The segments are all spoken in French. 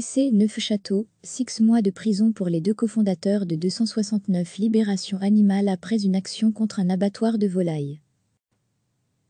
TC Neufchâteau, 6 mois de prison pour les deux cofondateurs de 269 Libération animale après une action contre un abattoir de volailles.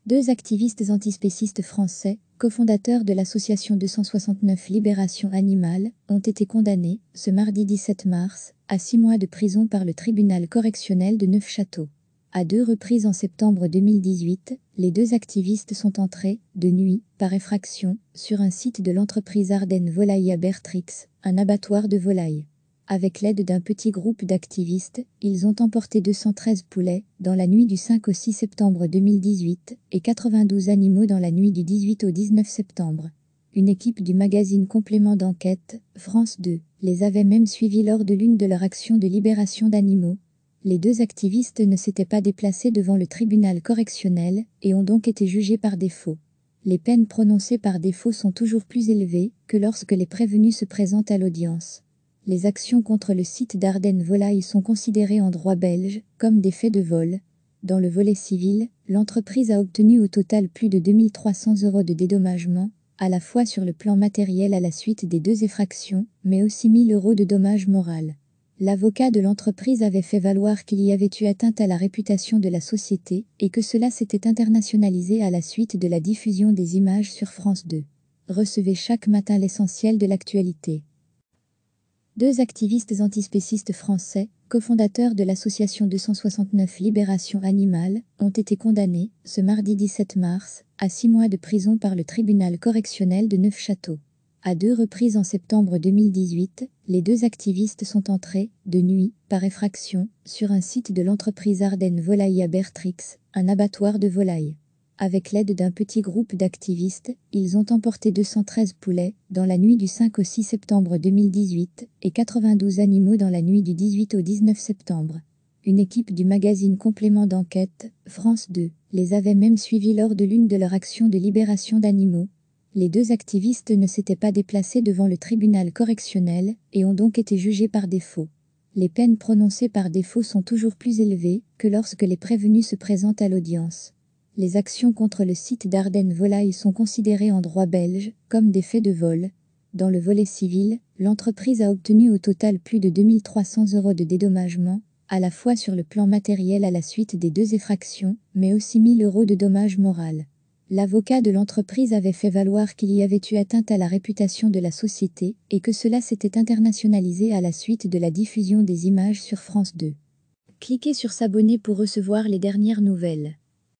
Deux activistes antispécistes français, cofondateurs de l'association 269 Libération animale, ont été condamnés, ce mardi 17 mars, à 6 mois de prison par le tribunal correctionnel de Neufchâteau. À deux reprises en septembre 2018, les deux activistes sont entrés, de nuit, par effraction, sur un site de l'entreprise Ardennes Volaille à Bertrix, un abattoir de volailles. Avec l'aide d'un petit groupe d'activistes, ils ont emporté 213 poulets dans la nuit du 5 au 6 septembre 2018 et 92 animaux dans la nuit du 18 au 19 septembre. Une équipe du magazine Complément d'enquête, France 2, les avait même suivis lors de l'une de leurs actions de libération d'animaux, les deux activistes ne s'étaient pas déplacés devant le tribunal correctionnel et ont donc été jugés par défaut. Les peines prononcées par défaut sont toujours plus élevées que lorsque les prévenus se présentent à l'audience. Les actions contre le site d'Ardennes Volaille sont considérées en droit belge comme des faits de vol. Dans le volet civil, l'entreprise a obtenu au total plus de 2300 euros de dédommagement, à la fois sur le plan matériel à la suite des deux effractions, mais aussi 1000 euros de dommages moraux. L'avocat de l'entreprise avait fait valoir qu'il y avait eu atteinte à la réputation de la société et que cela s'était internationalisé à la suite de la diffusion des images sur France 2. Recevez chaque matin l'essentiel de l'actualité. Deux activistes antispécistes français, cofondateurs de l'association 269 Libération Animale, ont été condamnés, ce mardi 17 mars, à six mois de prison par le tribunal correctionnel de Neufchâteau. À deux reprises en septembre 2018, les deux activistes sont entrés, de nuit, par effraction, sur un site de l'entreprise Ardennes Volaille à Bertrix, un abattoir de volailles. Avec l'aide d'un petit groupe d'activistes, ils ont emporté 213 poulets dans la nuit du 5 au 6 septembre 2018 et 92 animaux dans la nuit du 18 au 19 septembre. Une équipe du magazine Complément d'enquête, France 2, les avait même suivis lors de l'une de leurs actions de libération d'animaux, les deux activistes ne s'étaient pas déplacés devant le tribunal correctionnel et ont donc été jugés par défaut. Les peines prononcées par défaut sont toujours plus élevées que lorsque les prévenus se présentent à l'audience. Les actions contre le site d'Ardennes Volaille sont considérées en droit belge comme des faits de vol. Dans le volet civil, l'entreprise a obtenu au total plus de 2300 euros de dédommagement, à la fois sur le plan matériel à la suite des deux effractions, mais aussi 1000 euros de dommages moraux. L'avocat de l'entreprise avait fait valoir qu'il y avait eu atteinte à la réputation de la société et que cela s'était internationalisé à la suite de la diffusion des images sur France 2. Cliquez sur s'abonner pour recevoir les dernières nouvelles.